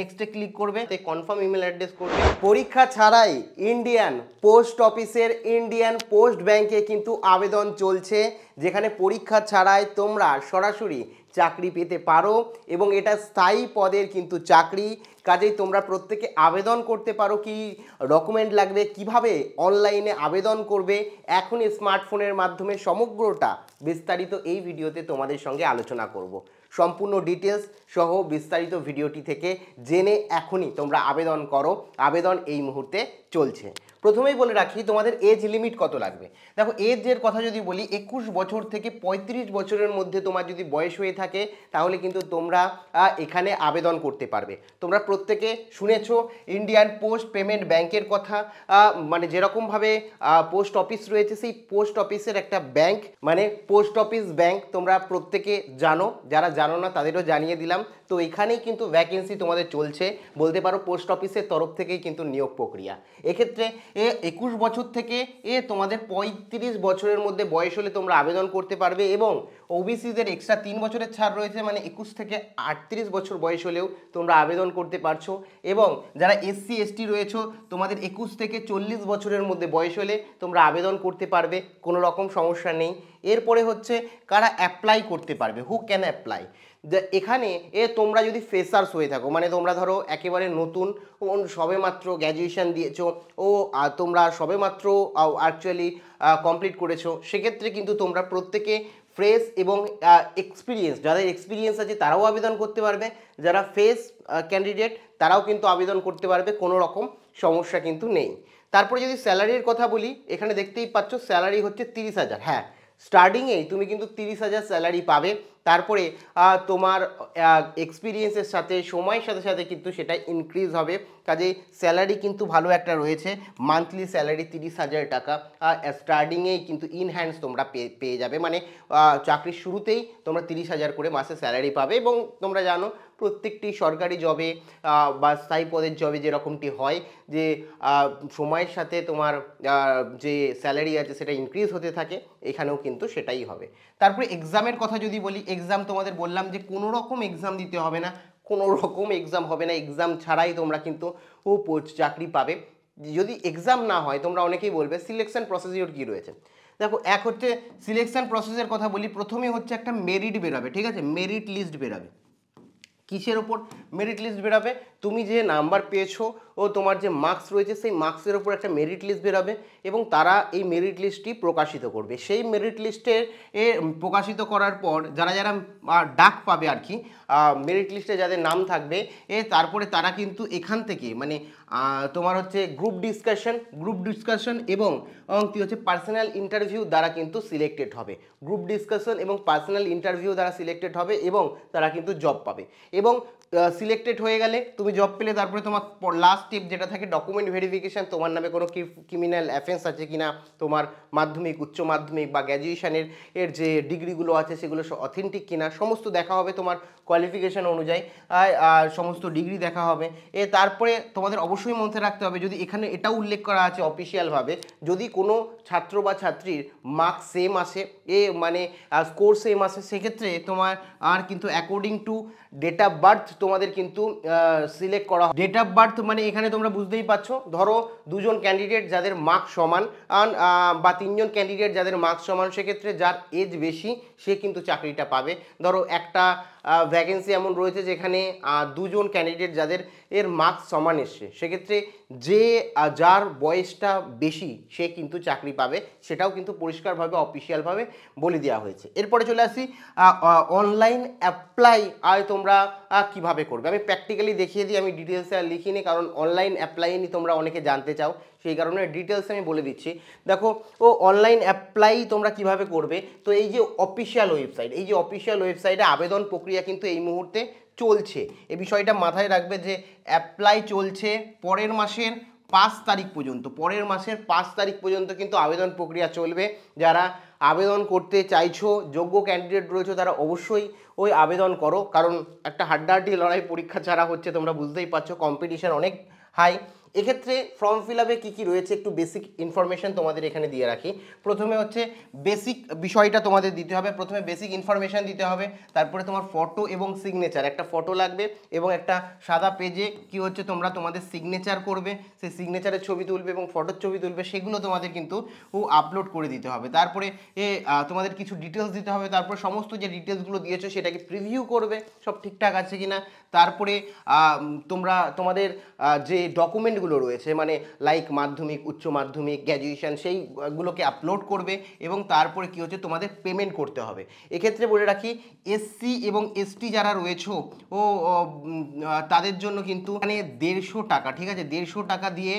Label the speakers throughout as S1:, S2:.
S1: নেক্সটে ক্লিক করবে তে কনফার্ম ইমেল অ্যাড্রেস করবে পরীক্ষা ছাড়াই ইন্ডিয়ান পোস্ট অফিসের ইন্ডিয়ান পোস্ট ব্যাংকে কিন্তু আবেদন চলছে যেখানে পরীক্ষা ছাড়াই তোমরা সরাসরি চাকরি পেতে পারো এবং এটা স্থায়ী পদের কিন্তু চাকরি কাজেই তোমরা প্রত্যেকে আবেদন করতে পারো কি ডকুমেন্ট লাগবে কিভাবে অনলাইনে আবেদন করবে এখনই স্মার্টফোনের মাধ্যমে সমগ্রটা বিস্তারিত এই ভিডিওতে তোমাদের সঙ্গে আলোচনা করব সম্পূর্ণ ডিটেলস সহ বিস্তারিত ভিডিওটি থেকে জেনে এখনই তোমরা আবেদন করো আবেদন এই মুহূর্তে চলছে প্রথমেই বলে রাখি তোমাদের এজ লিমিট কত লাগবে দেখো এজ এর কথা যদি বলি একুশ বছর থেকে ৩৫ বছরের মধ্যে তোমার যদি বয়স হয়ে থাকে তাহলে কিন্তু তোমরা এখানে আবেদন করতে পারবে তোমরা প্রত্যেকে শুনেছ ইন্ডিয়ান পোস্ট পেমেন্ট ব্যাংকের কথা মানে যেরকমভাবে পোস্ট অফিস রয়েছে সেই পোস্ট অফিসের একটা ব্যাংক মানে পোস্ট অফিস ব্যাংক তোমরা প্রত্যেকে জানো যারা জানো না তাদেরও জানিয়ে দিলাম তো এখানেই কিন্তু ভ্যাকেন্সি তোমাদের চলছে বলতে পারো পোস্ট অফিসের তরফ থেকেই কিন্তু নিয়োগ প্রক্রিয়া এক্ষেত্রে এ একুশ বছর থেকে এ তোমাদের পঁয়ত্রিশ বছরের মধ্যে বয়স হলে তোমরা আবেদন করতে পারবে এবং ওবিসিদের এক্সট্রা তিন বছরের ছাড় রয়েছে মানে একুশ থেকে আটত্রিশ বছর বয়স হলেও তোমরা আবেদন করতে পারছো এবং যারা এসসি এসটি রয়েছে তোমাদের একুশ থেকে চল্লিশ বছরের মধ্যে বয়স হলে তোমরা আবেদন করতে পারবে কোনো রকম সমস্যা নেই এরপরে হচ্ছে কারা অ্যাপ্লাই করতে পারবে হু ক্যান অ্যাপ্লাই এখানে এ তোমরা যদি ফ্রেশার্স হয়ে থাকো মানে তোমরা ধরো একেবারে নতুন সবে মাত্র গ্র্যাজুয়েশান দিয়েছো ও তোমরা সবে মাত্র অ্যাকচুয়ালি কমপ্লিট করেছো সেক্ষেত্রে কিন্তু তোমরা প্রত্যেকে ফ্রেশ এবং এক্সপিরিয়েন্স যাদের এক্সপিরিয়েন্স আছে তারাও আবেদন করতে পারবে যারা ফ্রেশ ক্যান্ডিডেট তারাও কিন্তু আবেদন করতে পারবে কোনো রকম সমস্যা কিন্তু নেই তারপরে যদি স্যালারির কথা বলি এখানে দেখতেই পাচ্ছ স্যালারি হচ্ছে তিরিশ হাজার হ্যাঁ স্টার্টিংয়েই তুমি কিন্তু তিরিশ হাজার স্যালারি পাবে তারপরে তোমার এক্সপিরিয়েন্সের সাথে সময়ের সাথে সাথে কিন্তু সেটা ইনক্রিজ হবে কাজে স্যালারি কিন্তু ভালো একটা রয়েছে মান্থলি স্যালারি তিরিশ হাজার টাকা স্টার্টিংয়েই কিন্তু ইনহ্যান্ডস তোমরা পেয়ে যাবে মানে চাকরির শুরুতেই তোমরা তিরিশ হাজার করে মাসে স্যালারি পাবে এবং তোমরা জানো প্রত্যেকটি সরকারি জবে বা স্থায়ী পদের জবে যেরকমটি হয় যে সময়ের সাথে তোমার যে স্যালারি আছে সেটা ইনক্রিজ হতে থাকে এখানেও কিন্তু সেটাই হবে তারপরে এক্সামের কথা যদি বলি এক্সাম তোমাদের বললাম যে কোনো রকম এক্সাম দিতে হবে না কোনো রকম এক্সাম হবে না এক্সাম ছাড়াই তোমরা কিন্তু ও চাকরি পাবে যদি এক্সাম না হয় তোমরা অনেকেই বলবে সিলেকশন প্রসেসিওর কি রয়েছে দেখো এক হচ্ছে সিলেকশন প্রসেসের কথা বলি প্রথমে হচ্ছে একটা মেরিট বেরোবে ঠিক আছে মেরিট লিস্ট বেরোবে কিসের ওপর মেরিট লিস্ট বেরাবে তুমি যে নাম্বার পেয়েছো ও তোমার যে মার্কস রয়েছে সেই মার্কসের ওপর একটা মেরিট লিস্ট বেরোবে এবং তারা এই মেরিট লিস্টটি প্রকাশিত করবে সেই মেরিট লিস্টের এ প্রকাশিত করার পর যারা যারা ডাক পাবে আর কি মেরিট লিস্টে যাদের নাম থাকবে এ তারপরে তারা কিন্তু এখান থেকে মানে তোমার হচ্ছে গ্রুপ ডিসকাশন গ্রুপ ডিসকাশন এবং কি হচ্ছে পার্সোনাল ইন্টারভিউ দ্বারা কিন্তু সিলেক্টেড হবে গ্রুপ ডিসকাশন এবং পার্সোনাল ইন্টারভিউ দ্বারা সিলেক্টেড হবে এবং তারা কিন্তু জব পাবে এবং সিলেক্টেড হয়ে গেলে তুমি জব পেলে তারপরে তোমার লাস্ট স্টেপ যেটা থাকে ডকুমেন্ট ভেরিফিকেশান তোমার নামে কোনো ক্রিমিনাল অ্যাফেন্স আছে কি না তোমার মাধ্যমিক উচ্চ মাধ্যমিক বা গ্র্যাজুয়েশানের এর যে ডিগ্রিগুলো আছে সেগুলো অথেন্টিক কিনা সমস্ত দেখা হবে তোমার কোয়ালিফিকেশান অনুযায়ী সমস্ত ডিগ্রি দেখা হবে এ তারপরে তোমাদের অবশ্যই মনে রাখতে হবে যদি এখানে এটাও উল্লেখ করা আছে অফিসিয়ালভাবে যদি কোনো ছাত্র বা ছাত্রীর মার্কস সেম আসে এ মানে স্কোর সেম আসে সেক্ষেত্রে তোমার আর কিন্তু according to date of birth তোমাদের কিন্তু সিলেক্ট করা ডেট অফ বার্থ মানে এখানে তোমরা বুঝতেই পারছো ধরো দুজন ক্যান্ডিডেট যাদের মার্ক সমান বা তিনজন ক্যান্ডিডেট যাদের মার্কস সমান সেক্ষেত্রে যার এজ বেশি সে কিন্তু চাকরিটা পাবে ধরো একটা ভ্যাকেন্সি এমন রয়েছে যেখানে দুজন ক্যান্ডিডেট যাদের এর মার্কস সমান এসছে সেক্ষেত্রে যে যার বয়সটা বেশি সে কিন্তু চাকরি পাবে সেটাও কিন্তু পরিষ্কারভাবে অফিসিয়ালভাবে বলে দেওয়া হয়েছে এরপরে চলে আসি অনলাইন অ্যাপ্লাই আয় তোমরা কিভাবে করবে আমি প্র্যাকটিক্যালি দেখিয়ে দিই আমি ডিটেলসে আর লিখিনি কারণ অনলাইন অ্যাপ্লাই নিয়ে তোমরা অনেকে জানতে চাও সেই কারণে ডিটেলস আমি বলে দিচ্ছি দেখো ও অনলাইন অ্যাপ্লাই তোমরা কিভাবে করবে তো এই যে অফিসিয়াল ওয়েবসাইট এই যে অফিসিয়াল ওয়েবসাইটে আবেদন প্রক্রিয়া কিন্তু এই মুহূর্তে চলছে এ বিষয়টা মাথায় রাখবে যে অ্যাপ্লাই চলছে পরের মাসের পাঁচ তারিখ পর্যন্ত পরের মাসের পাঁচ তারিখ পর্যন্ত কিন্তু আবেদন প্রক্রিয়া চলবে যারা আবেদন করতে চাইছো যোগ্য ক্যান্ডিডেট রয়েছে তারা অবশ্যই ওই আবেদন করো কারণ একটা হাড্ডাহাড্ডি লড়াই পরীক্ষা ছাড়া হচ্ছে তোমরা বুঝতেই পারছো কম্পিটিশান অনেক হাই এক্ষেত্রে ফর্ম ফিল আপে কী কী রয়েছে একটু বেসিক ইনফরমেশান তোমাদের এখানে দিয়ে রাখি প্রথমে হচ্ছে বেসিক বিষয়টা তোমাদের দিতে হবে প্রথমে বেসিক ইনফরমেশান দিতে হবে তারপরে তোমার ফটো এবং সিগনেচার একটা ফটো লাগবে এবং একটা সাদা পেজে কি হচ্ছে তোমরা তোমাদের সিগনেচার করবে সেই সিগনেচারের ছবি তুলবে এবং ফটোর ছবি তুলবে সেগুলো তোমাদের কিন্তু আপলোড করে দিতে হবে তারপরে এ তোমাদের কিছু ডিটেলস দিতে হবে তারপরে সমস্ত যে ডিটেলসগুলো দিয়েছো সেটাকে প্রিভিউ করবে সব ঠিকঠাক আছে কি না তারপরে তোমরা তোমাদের যে ডকুমেন্ট ওয়েবসাইটগুলো রয়েছে মানে লাইক মাধ্যমিক উচ্চ মাধ্যমিক গ্র্যাজুয়েশান সেইগুলোকে আপলোড করবে এবং তারপরে কি হচ্ছে তোমাদের পেমেন্ট করতে হবে এক্ষেত্রে বলে রাখি এসসি এবং এসটি যারা রয়েছ ও তাদের জন্য কিন্তু মানে দেড়শো টাকা ঠিক আছে দেড়শো টাকা দিয়ে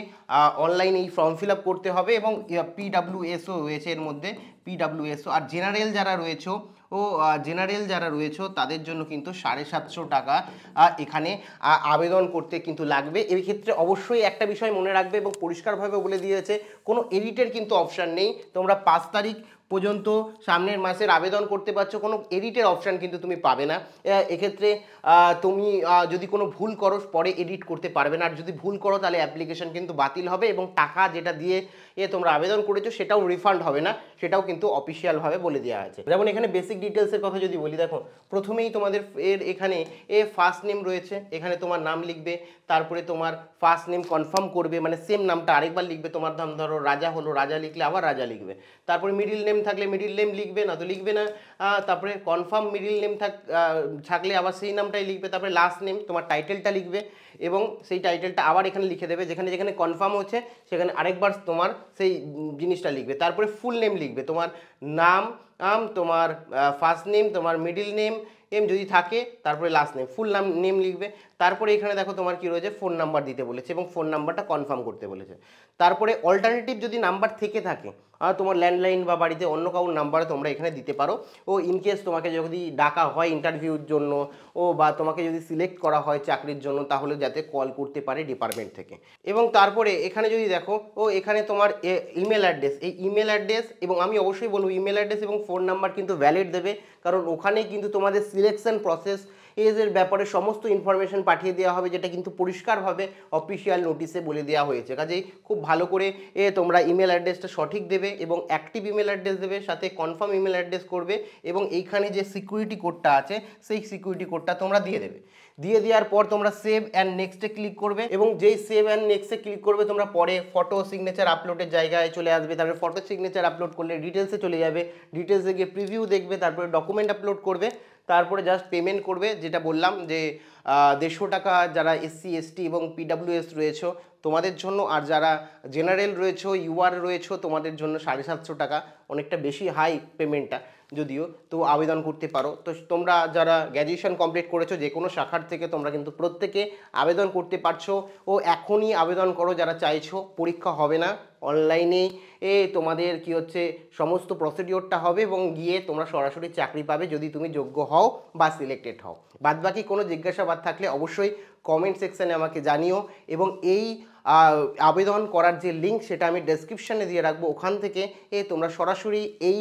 S1: অনলাইনে এই ফর্ম ফিল করতে হবে এবং পিডাব্লিউএসও রয়েছে এর মধ্যে পিডাব্লিউএসও আর জেনারেল যারা রয়েছে ও জেনারেল যারা রয়েছে তাদের জন্য কিন্তু সাড়ে সাতশো টাকা এখানে আবেদন করতে কিন্তু লাগবে এই ক্ষেত্রে অবশ্যই একটা বিষয় মনে রাখবে এবং পরিষ্কারভাবে বলে দিয়েছে কোনো এডিটের কিন্তু অপশান নেই তোমরা পাঁচ তারিখ পর্যন্ত সামনের মাসের আবেদন করতে পারছো কোনো এডিটের অপশান কিন্তু তুমি পাবে না এক্ষেত্রে তুমি যদি কোনো ভুল করো পরে এডিট করতে পারবে না আর যদি ভুল করো তাহলে অ্যাপ্লিকেশন কিন্তু বাতিল হবে এবং টাকা যেটা দিয়ে এ তোমরা আবেদন করেছো সেটাও রিফান্ড হবে না সেটাও কিন্তু অফিসিয়ালভাবে বলে দেওয়া আছে যেমন এখানে বেসিক ডিটেলসের কথা যদি বলি দেখো প্রথমেই তোমাদের এর এখানে এ ফার্স্ট নেম রয়েছে এখানে তোমার নাম লিখবে তারপরে তোমার ফার্স্ট নেম কনফার্ম করবে মানে সেম নামটা আরেকবার লিখবে তোমার নাম ধরো রাজা হলো রাজা লিখলে আবার রাজা লিখবে তারপরে মিডিল নেম থাকলে মিডিল নেম লিখবে না তো লিখবে না তারপরে কনফার্ম মিডিল নেম থাক থাকলে আবার সেই নামটাই লিখবে তারপরে লাস্ট নেম তোমার টাইটেলটা লিখবে এবং সেই টাইটেলটা আবার এখানে লিখে দেবে যেখানে যেখানে কনফার্ম হচ্ছে সেখানে আরেকবার তোমার সেই জিনিসটা লিখবে তারপরে ফুল নেম লিখবে তোমার নাম আম তোমার ফার্স্ট নেম তোমার মিডিল নেম এম যদি থাকে তারপরে লাস্ট নেম ফুল নাম নেম লিখবে তারপরে এখানে দেখো তোমার কি রয়েছে ফোন নাম্বার দিতে বলেছে এবং ফোন নাম্বারটা কনফার্ম করতে বলেছে তারপরে অল্টারনেটিভ যদি নাম্বার থেকে থাকে তোমার ল্যান্ডলাইন বা বাড়িতে অন্য কাউর নাম্বারে তোমরা এখানে দিতে পারো ও ইনকেস তোমাকে যদি ডাকা হয় ইন্টারভিউর জন্য ও বা তোমাকে যদি সিলেক্ট করা হয় চাকরির জন্য তাহলে যাতে কল করতে পারে ডিপার্টমেন্ট থেকে এবং তারপরে এখানে যদি দেখো ও এখানে তোমার ইমেল অ্যাড্রেস এই ইমেল অ্যাড্রেস এবং আমি অবশ্যই বলবো ইমেল অ্যাড্রেস এবং ফোন নাম্বার কিন্তু ভ্যালিড দেবে কারণ ওখানেই কিন্তু তোমাদের সিলেকশন প্রসেস এদের ব্যাপারে সমস্ত ইনফরমেশন পাঠিয়ে দেওয়া হবে যেটা কিন্তু পরিষ্কারভাবে অফিসিয়াল নোটিশে বলে দেওয়া হয়েছে কাজেই খুব ভালো করে এ তোমরা ইমেল অ্যাড্রেসটা সঠিক দেবে এবং অ্যাক্টিভ ইমেল অ্যাড্রেস দেবে সাথে কনফার্ম ইমেল অ্যাড্রেস করবে এবং এইখানে যে সিকিউরিটি কোডটা আছে সেই সিকিউরিটি কোডটা তোমরা দিয়ে দেবে দিয়ে দেওয়ার পর তোমরা সেভ অ্যান্ড নেক্সটে ক্লিক করবে এবং যেই সেভ অ্যান্ড নেক্সটে ক্লিক করবে তোমরা পরে ফটো সিগনেচার আপলোডের জায়গায় চলে আসবে তারপরে ফটো সিগনেচার আপলোড করলে ডিটেলসে চলে যাবে ডিটেলসে গিয়ে প্রিভিউ দেখবে তারপরে ডকুমেন্ট আপলোড করবে তারপরে জাস্ট পেমেন্ট করবে যেটা বললাম যে দেড়শো টাকা যারা এসসি এসটি এবং পিডাব্লিউএস রয়েছে তোমাদের জন্য আর যারা জেনারেল রয়েছে ইউআর রয়েছে তোমাদের জন্য সাড়ে সাতশো টাকা অনেকটা বেশি হাই পেমেন্টটা যদিও তো আবেদন করতে পারো তো তোমরা যারা গ্র্যাজুয়েশন কমপ্লিট করেছো যে কোনো শাখার থেকে তোমরা কিন্তু প্রত্যেকে আবেদন করতে পারছো ও এখনই আবেদন করো যারা চাইছো পরীক্ষা হবে না অনলাইনে এ তোমাদের কি হচ্ছে সমস্ত প্রসিডিওরটা হবে এবং গিয়ে তোমরা সরাসরি চাকরি পাবে যদি তুমি যোগ্য হও বা সিলেক্টেড হও বাদবাকি কোনো জিজ্ঞাসাবাদ থাকলে অবশ্যই কমেন্ট সেকশানে আমাকে জানিও এবং এই আবেদন করার যে লিঙ্ক সেটা আমি ডেসক্রিপশানে দিয়ে রাখবো ওখান থেকে এ তোমরা সরাসরি এই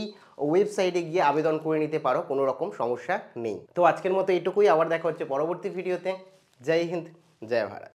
S1: ওয়েবসাইটে গিয়ে আবেদন করে নিতে পারো কোনো রকম সমস্যা নেই তো আজকের মতো এটুকুই আবার দেখা হচ্ছে পরবর্তী ভিডিওতে জয় হিন্দ জয় ভারত